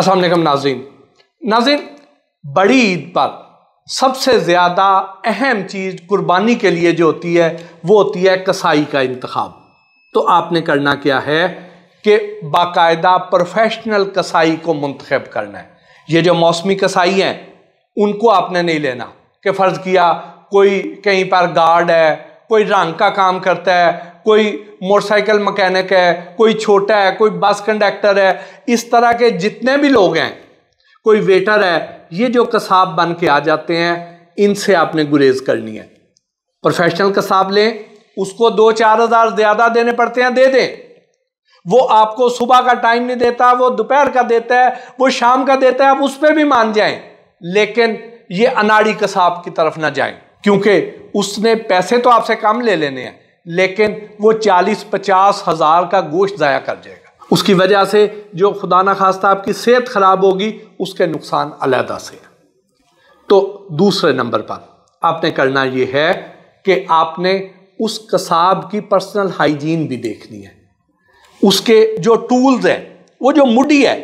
असलम नाजीन नाजीन बड़ी ईद पर सबसे ज़्यादा अहम चीज़ कुर्बानी के लिए जो होती है वो होती है कसाई का इंतखब तो आपने करना क्या है कि बाकायदा प्रोफेशनल कसाई को मंतखब करना है ये जो मौसमी कसाई हैं उनको आपने नहीं लेना कि फ़र्ज़ किया कोई कहीं पर गार्ड है कोई रंग का काम करता है कोई मोटरसाइकिल मकैनिक है कोई छोटा है कोई बस कंडक्टर है इस तरह के जितने भी लोग हैं कोई वेटर है ये जो कसाब बन के आ जाते हैं इनसे आपने गुरेज करनी है प्रोफेशनल कसाब लें उसको दो चार हज़ार ज़्यादा देने पड़ते हैं दे दें वो आपको सुबह का टाइम नहीं देता वो दोपहर का देता है वो शाम का देता है आप उस पर भी मान जाएं लेकिन ये अनाड़ी कसाब की तरफ ना जाएं क्योंकि उसने पैसे तो आपसे कम ले लेने हैं लेकिन वो चालीस पचास हज़ार का गोश्त ज़ाया कर जाएगा उसकी वजह से जो खुदा न खास्ता आपकी सेहत ख़राब होगी उसके नुकसान अलहदा से तो दूसरे नंबर पर आपने करना ये है कि आपने उस कसाब की पर्सनल हाइजीन भी देखनी है उसके जो टूल्स हैं वो जो मुडी है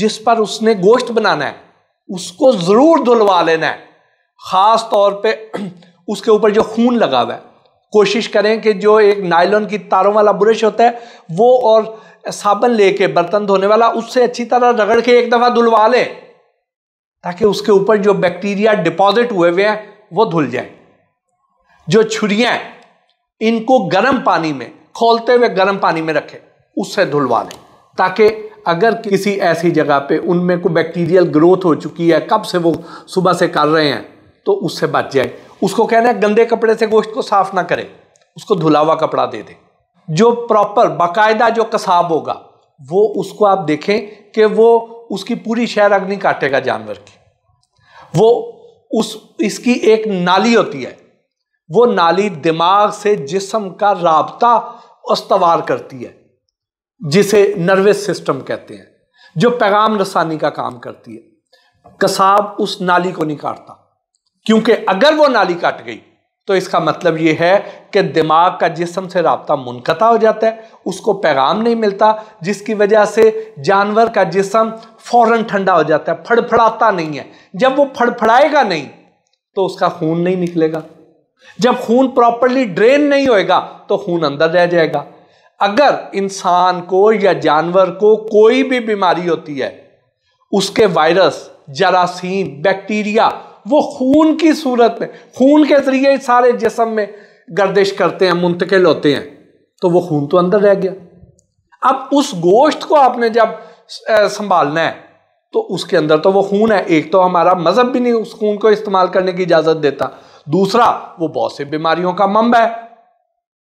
जिस पर उसने गोश्त बनाना है उसको ज़रूर धुलवा लेना है ख़ास तौर पे उसके ऊपर जो खून लगा हुआ है कोशिश करें कि जो एक नायलॉन की तारों वाला ब्रश होता है वो और साबन लेके बर्तन धोने वाला उससे अच्छी तरह रगड़ के एक दफ़ा धुलवा लें ताकि उसके ऊपर जो बैक्टीरिया डिपॉजिट हुए हुए हैं वो धुल जाए जो छुरियाँ इनको गर्म पानी में खोलते हुए गर्म पानी में रखें उससे धुलवा लें ताकि अगर किसी ऐसी जगह पे उनमें कोई बैक्टीरियल ग्रोथ हो चुकी है कब से वो सुबह से कर रहे हैं तो उससे बच जाए उसको कहना है गंदे कपड़े से गोश्त को साफ ना करे उसको धुला हुआ कपड़ा दे दे जो प्रॉपर बाकायदा जो कसाब होगा वो उसको आप देखें कि वो उसकी पूरी शहर अग्नि काटेगा जानवर की वो उस इसकी एक नाली होती है वो नाली दिमाग से जिसम का रबता उसवार करती है जिसे नर्वस सिस्टम कहते हैं जो पैगाम रसानी का काम करती है कसाब उस नाली को नहीं काटता क्योंकि अगर वो नाली कट गई तो इसका मतलब ये है कि दिमाग का जिसम से रबता मुनकता हो जाता है उसको पैगाम नहीं मिलता जिसकी वजह से जानवर का जिसम फौरन ठंडा हो जाता है फड़फड़ाता नहीं है जब वो फड़फड़ाएगा नहीं तो उसका खून नहीं निकलेगा जब खून प्रॉपरली ड्रेन नहीं होएगा तो खून अंदर रह जाएगा अगर इंसान को या जानवर को कोई भी बीमारी होती है उसके वायरस जरासीम बैक्टीरिया वो खून की सूरत में खून के जरिए सारे जिसम में गर्दिश करते हैं मुंतकिल होते हैं तो वो खून तो अंदर रह गया अब उस गोश्त को आपने जब संभालना है तो उसके अंदर तो वो खून है एक तो हमारा मज़हब भी नहीं उस खून को इस्तेमाल करने की इजाज़त देता दूसरा वो बहुत सी बीमारियों का मम है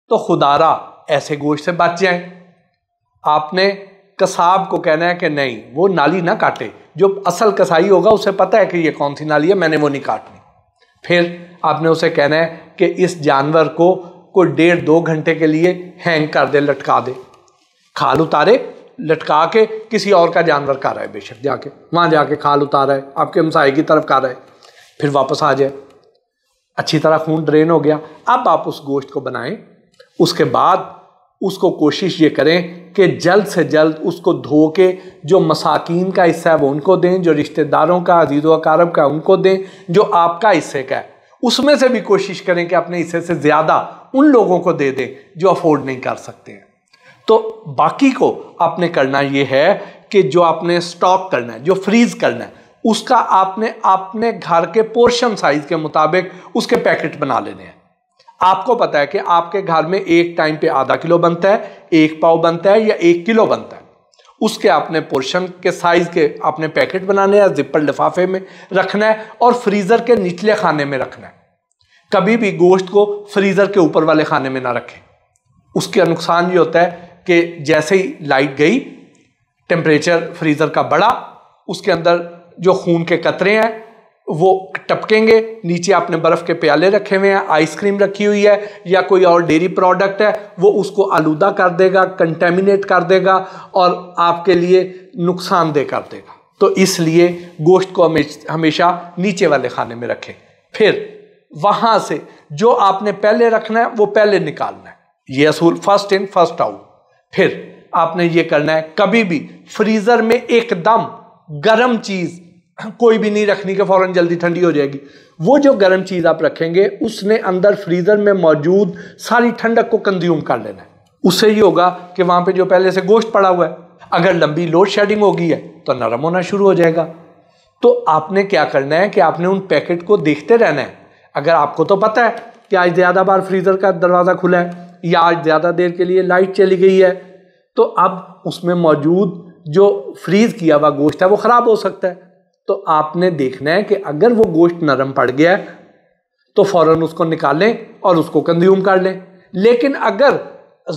तो खुदारा ऐसे गोश्त से बच जाए आपने कसाब को कहना है कि नहीं वो नाली ना काटे जो असल कसाई होगा उसे पता है कि ये कौन सी नाली है मैंने वो नहीं काटनी फिर आपने उसे कहना है कि इस जानवर को कोई डेढ़ दो घंटे के लिए हैंग कर दे लटका दे खाल उतारे लटका के किसी और का जानवर का रहा है बेशक जाके वहाँ जाके खाल उतारा है आपके हमसाए की तरफ का रहा है फिर वापस आ जाए अच्छी तरह खून ड्रेन हो गया अब आप उस गोश्त को बनाएं उसके बाद उसको कोशिश ये करें कि जल्द से जल्द उसको धो के जो मसाकिन का हिस्सा है वो उनको दें जो रिश्तेदारों का अजीज़ वकारब का उनको दें जो आपका हिस्से का है उसमें से भी कोशिश करें कि अपने हिस्से से ज़्यादा उन लोगों को दे दें जो अफोर्ड नहीं कर सकते हैं तो बाकी को आपने करना ये है कि जो आपने स्टॉक करना है जो फ्रीज करना है उसका आपने अपने घर के पोर्शन साइज़ के मुताबिक उसके पैकेट बना लेने हैं आपको पता है कि आपके घर में एक टाइम पे आधा किलो बनता है एक पाव बनता है या एक किलो बनता है उसके आपने पोर्शन के साइज़ के आपने पैकेट बनाने या जिप्पर लिफाफे में रखना है और फ्रीज़र के निचले खाने में रखना है कभी भी गोश्त को फ्रीज़र के ऊपर वाले खाने में ना रखें उसके नुकसान ये होता है कि जैसे ही लाइट गई टेम्परेचर फ्रीज़र का बढ़ा उसके अंदर जो खून के कतरे हैं वो टपकेंगे नीचे आपने बर्फ़ के प्याले रखे हुए हैं आइसक्रीम रखी हुई है या कोई और डेयरी प्रोडक्ट है वो उसको आलूदा कर देगा कंटेमिनेट कर देगा और आपके लिए नुकसानदेह कर देगा तो इसलिए गोश्त को हमेशा नीचे वाले खाने में रखें फिर वहाँ से जो आपने पहले रखना है वो पहले निकालना है ये असूल फर्स्ट इन फर्स्ट आउट फिर आपने ये करना है कभी भी फ्रीज़र में एकदम गर्म चीज़ कोई भी नहीं रखनी कि फ़ौरन जल्दी ठंडी हो जाएगी वो जो गर्म चीज़ आप रखेंगे उसने अंदर फ्रीज़र में मौजूद सारी ठंडक को कंज्यूम कर लेना है उससे ये होगा कि वहाँ पे जो पहले से गोश्त पड़ा हुआ है अगर लंबी लोड शेडिंग होगी है तो नरम होना शुरू हो जाएगा तो आपने क्या करना है कि आपने उन पैकेट को देखते रहना है अगर आपको तो पता है कि आज ज़्यादा बार फ्रीज़र का दरवाज़ा खुला है या आज ज़्यादा देर के लिए लाइट चली गई है तो अब उसमें मौजूद जो फ्रीज़ किया हुआ गोश्त है वो ख़राब हो सकता है तो आपने देखना है कि अगर वो गोश्त नरम पड़ गया तो फौरन उसको निकालें और उसको कंज्यूम कर लें लेकिन अगर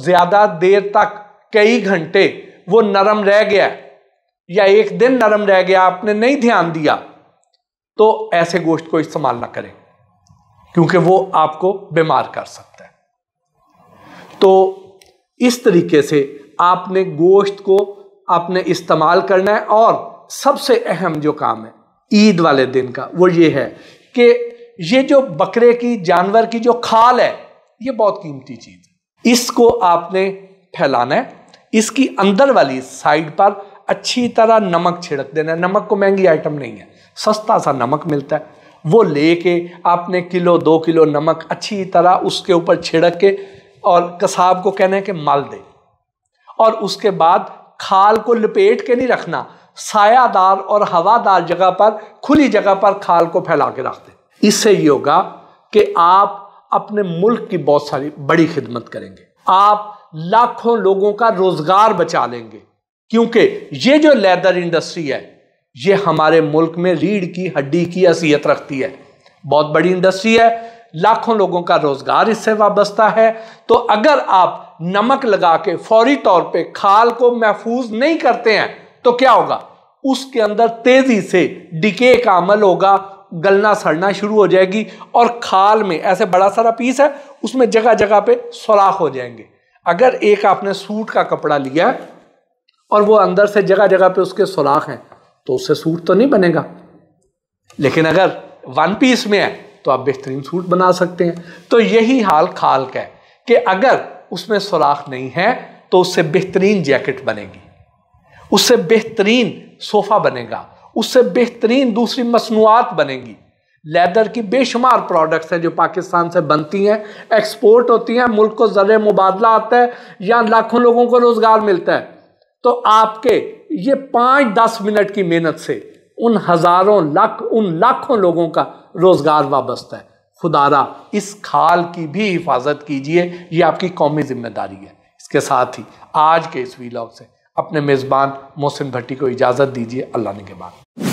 ज़्यादा देर तक कई घंटे वो नरम रह गया या एक दिन नरम रह गया आपने नहीं ध्यान दिया तो ऐसे गोश्त को इस्तेमाल ना करें क्योंकि वो आपको बीमार कर सकता है तो इस तरीके से आपने गोश्त को आपने इस्तेमाल करना है और सबसे अहम जो काम है ईद वाले दिन का वो ये है कि ये जो बकरे की जानवर की जो खाल है ये बहुत कीमती चीज़ है इसको आपने फैलाना है इसकी अंदर वाली साइड पर अच्छी तरह नमक छिड़क देना है नमक को महंगी आइटम नहीं है सस्ता सा नमक मिलता है वो लेके आपने किलो दो किलो नमक अच्छी तरह उसके ऊपर छिड़क के और कसाब को कहना है कि माल दे और उसके बाद खाल को लपेट के नहीं रखना सायादार और हवादार जगह पर खुली जगह पर खाल को फैला के रख दें इससे ये होगा कि आप अपने मुल्क की बहुत सारी बड़ी खिदमत करेंगे आप लाखों लोगों का रोज़गार बचा लेंगे क्योंकि ये जो लेदर इंडस्ट्री है ये हमारे मुल्क में रीढ़ की हड्डी की असीयत रखती है बहुत बड़ी इंडस्ट्री है लाखों लोगों का रोज़गार इससे वाबस्ता है तो अगर आप नमक लगा के फौरी तौर पे खाल को महफूज नहीं करते हैं तो क्या होगा उसके अंदर तेजी से डिके का अमल होगा गलना सड़ना शुरू हो जाएगी और खाल में ऐसे बड़ा सारा पीस है उसमें जगह जगह पे सुराख हो जाएंगे अगर एक आपने सूट का कपड़ा लिया और वो अंदर से जगह जगह पे उसके सुराख हैं तो उससे सूट तो नहीं बनेगा लेकिन अगर वन पीस में है तो आप बेहतरीन सूट बना सकते हैं तो यही हाल खाल का है कि अगर उसमें सुराख नहीं है तो उससे बेहतरीन जैकेट बनेगी उससे बेहतरीन सोफ़ा बनेगा उससे बेहतरीन दूसरी मसनूआत बनेंगी लेदर की बेशुमार प्रोडक्ट्स हैं जो पाकिस्तान से बनती हैं एक्सपोर्ट होती हैं मुल्क को ज़र मुबादला आता है या लाखों लोगों को रोज़गार मिलता है तो आपके ये पाँच दस मिनट की मेहनत से उन हज़ारों लाख उन लाखों लोगों का रोज़गार वाबस्ता है खुदारा इस खाल की भी हिफाजत कीजिए ये आपकी कौमी जिम्मेदारी है इसके साथ ही आज के इस वीलॉग से अपने मेज़बान मोहसिन भट्टी को इजाज़त दीजिए अल्लाह ने के बाद